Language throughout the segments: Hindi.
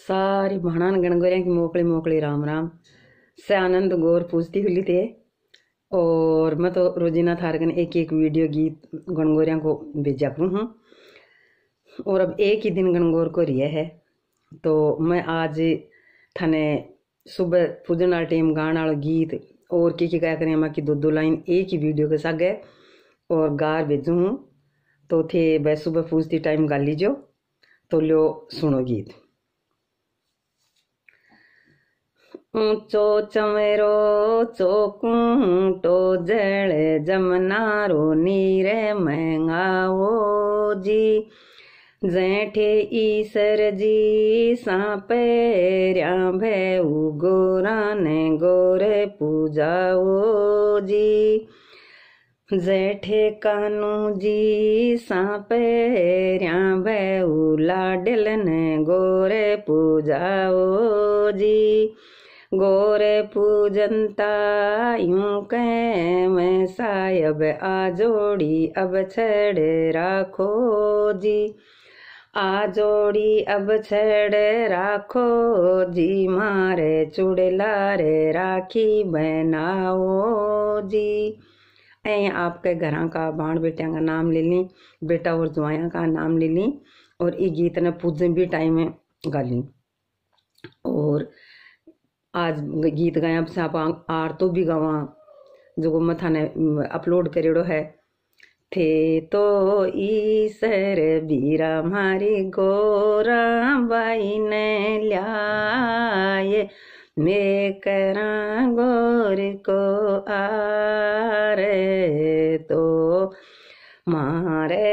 सारी भाणान गणगोरिया की मोकली मोकली राम राम से आनंद गौर पूजती हुई थे और मैं तो रोजीना थारगन एक एक वीडियो गीत गणगोरिया को भेजा करूँ हूँ और अब एक ही दिन गणगौर को रिया है तो मैं आज थाने सुबह पूजन वाला टाइम गाने वाले गीत और की की गाया करें माँ की दो दो लाइन एक ही वीडियो के साथ गए और गार भेजू हूँ तो थे वह सुबह पूजती टाइम गा लीजिए तो लो सुनो गीत ऊंचो चमेरो चोकूटो जड़ जमनारो नीरे महंगाओ जी जैठे ईसर जी सापेरिया भै गोरा ने गोरे पूजाओ जी जैठे कानू जी सापेरिया भै लाडल ने गोरे पूजाओ जी गोरे पूजनता यूं कह मैं साहब आ जोड़ी अब छेड़े राखो जी आ जोड़ी अब छेड़े राखो जी मारे चुड़लारे राखी बनाओ जी ऐ आपके घर का बाण बेटियां का नाम ले ली बेटा और जुआया का नाम ले ली और ये गीत ने पूजे भी टाइम में गाली और आज गीत गाया आप आर तो भी गावा जो मथा ने अपलोड करेड़ो है थे तो ईसर बीरा मारी गोरा बाई ने लियाए मे करा गोर को आरे तो मारे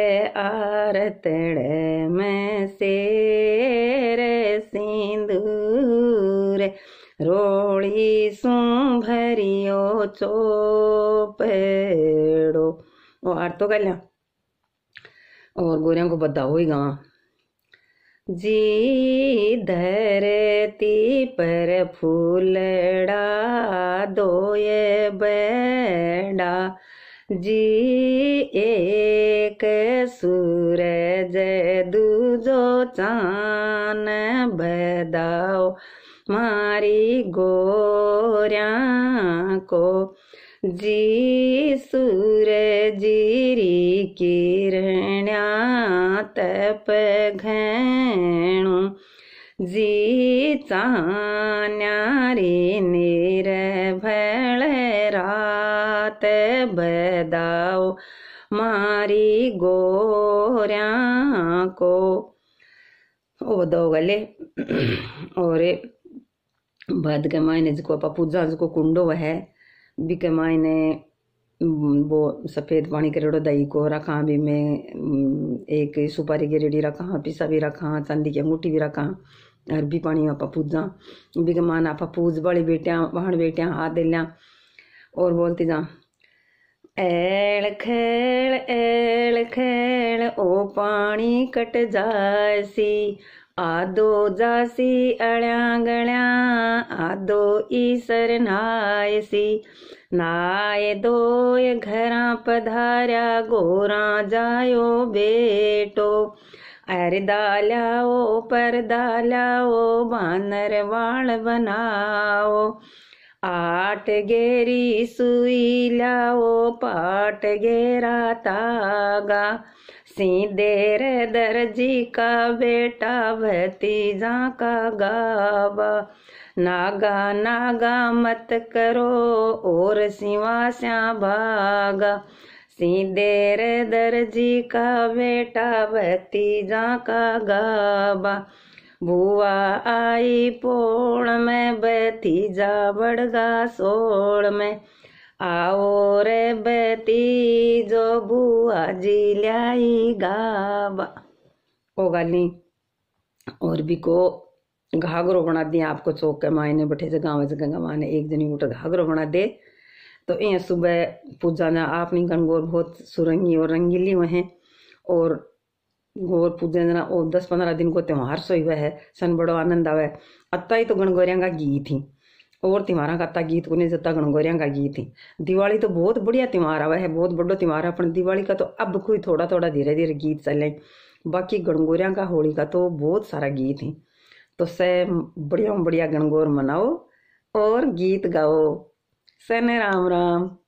आरतड़े में से रोड़ी શું चो पेड़ो वो आठ तो कर लिया और गोरिया को हो ही गां जी धरती पर फूलड़ा ये बेड़ा जी एक सूरज दूजो चान बदाओ मारी गोऱ्या को जी सूर जीरी किरण्या तप घेणू जी चान्यारी निर रात बदाओ मारी गोऱ्या को वो दो गले और भद के मायने जिको आपा पूजा जिको कुंडो वह है बी के मायने वो सफ़ेद पानी करेड़ो दही को रखा भी मैं एक सुपारी की रेडी रखा पिसा भी रखा चांदी की अंगूठी भी रखा और भी पानी आपा पूजा बी के मान आप पूज वाली बेटियाँ वहां बेटियाँ हाथ दे लिया और बोलती जा एल खेल एल खेल ओ पानी कट जायसी आदो जासी अळ्या गळ्या आदो ईसर नाय सी नाय दोय घरा पधार्या गोरा जायो बेटो अरदा लाओ परदा लाओ बानर वाल बनाओ आठ गेरी सुई लाओ पाट गेरा तागा सीधेर दर्जी का बेटा भतीजा का गाबा नागा नागा मत करो और सिवा श्या भागा सीधेर दर्जी का बेटा भतीजा का गाबा बुआ आई पोण में भतीजा बड़गा सोड़ में आओ रे बेटी जो बुआ जी ल्याई गाबा ओ गाली और भी को घाघरो बना दिए आपको चौक के मायने बैठे से गाँव से गंगा माँ ने एक जनी उठा घाघरो बना दे तो ये सुबह पूजा ना आपने गनगोर बहुत सुरंगी और रंगीली हुए हैं और गोर पूजा जना और दस पंद्रह दिन को त्यौहार सोई हुआ है सन बड़ो आनंद आवे अत्ता ही तो गणगौरिया का गीत ही और त्यौहार का तो गीत उन्हें जता गणगोरिया का गीत ही दिवाली तो बहुत बढ़िया त्यौहार आवा है बहुत बड़ो त्यौहार है अपन दिवाली का तो अब कोई थोड़ा थोड़ा धीरे धीरे गीत चले बाकी गणगोरिया का होली का तो बहुत सारा गीत है तो से बढ़िया बढ़िया गणगौर मनाओ और गीत गाओ सने राम राम